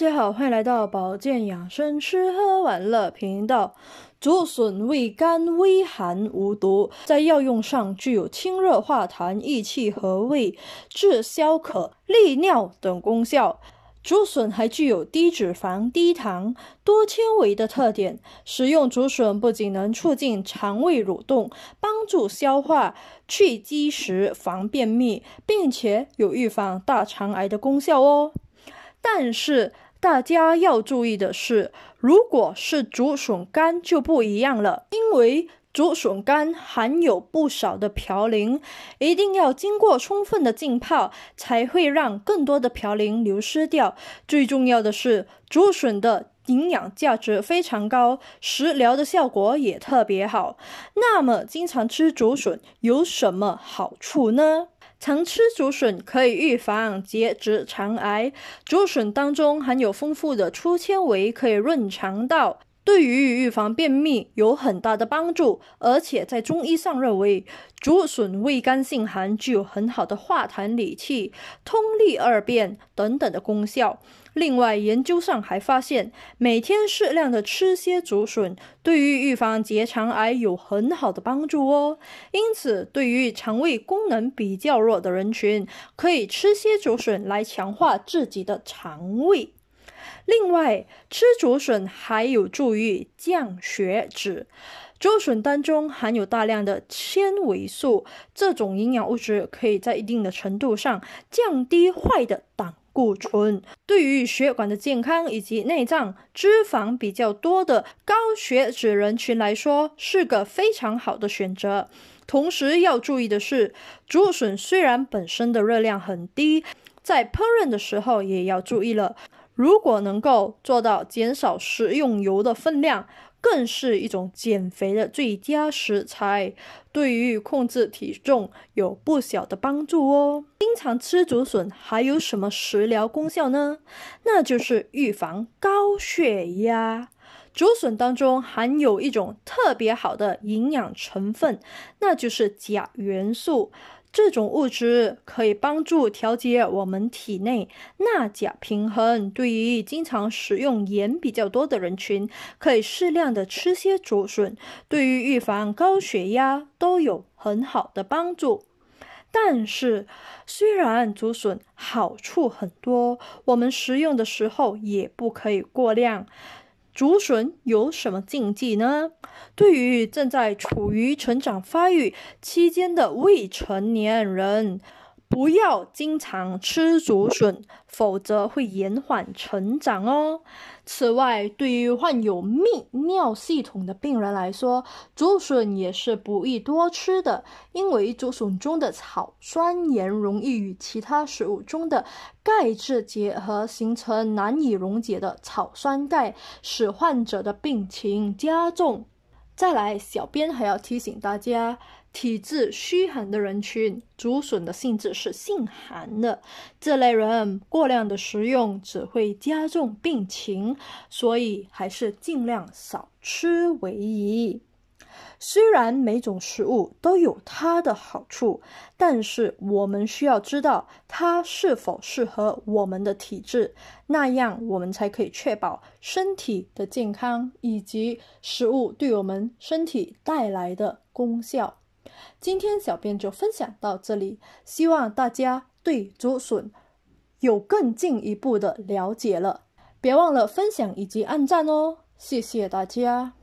大家好，欢迎来到保健养生、吃喝玩乐频道。竹笋味甘、微寒、无毒，在药用上具有清热化痰、益气和胃、治消渴、利尿等功效。竹笋还具有低脂肪、低糖、多纤维的特点。食用竹笋不仅能促进肠胃蠕动，帮助消化、去积食、防便秘，并且有预防大肠癌的功效哦。但是。大家要注意的是，如果是竹笋干就不一样了，因为竹笋干含有不少的嘌呤，一定要经过充分的浸泡，才会让更多的嘌呤流失掉。最重要的是，竹笋的营养价值非常高，食疗的效果也特别好。那么，经常吃竹笋有什么好处呢？常吃竹笋可以预防结直肠癌。竹笋当中含有丰富的粗纤维，可以润肠道。对于预防便秘有很大的帮助，而且在中医上认为，竹笋味甘性寒，具有很好的化痰、理气、通利二便等等的功效。另外，研究上还发现，每天适量的吃些竹笋，对于预防结肠癌有很好的帮助哦。因此，对于肠胃功能比较弱的人群，可以吃些竹笋来强化自己的肠胃。另外，吃竹笋还有助于降血脂。竹笋当中含有大量的纤维素，这种营养物质可以在一定的程度上降低坏的胆固醇。对于血管的健康以及内脏脂肪比较多的高血脂人群来说，是个非常好的选择。同时要注意的是，竹笋虽然本身的热量很低，在烹饪的时候也要注意了。如果能够做到减少食用油的分量，更是一种减肥的最佳食材，对于控制体重有不小的帮助哦。经常吃竹笋还有什么食疗功效呢？那就是预防高血压。竹笋当中含有一种特别好的营养成分，那就是钾元素。这种物质可以帮助调节我们体内钠钾平衡。对于经常使用盐比较多的人群，可以适量的吃些竹笋，对于预防高血压都有很好的帮助。但是，虽然竹笋好处很多，我们食用的时候也不可以过量。竹笋有什么禁忌呢？对于正在处于成长发育期间的未成年人。不要经常吃竹笋，否则会延缓成长哦。此外，对于患有泌尿系统的病人来说，竹笋也是不宜多吃的，因为竹笋中的草酸盐容易与其他食物中的钙质结合，形成难以溶解的草酸钙，使患者的病情加重。再来，小编还要提醒大家。体质虚寒的人群，竹笋的性质是性寒的，这类人过量的食用只会加重病情，所以还是尽量少吃为宜。虽然每种食物都有它的好处，但是我们需要知道它是否适合我们的体质，那样我们才可以确保身体的健康以及食物对我们身体带来的功效。今天小编就分享到这里，希望大家对竹笋有更进一步的了解了。别忘了分享以及按赞哦，谢谢大家！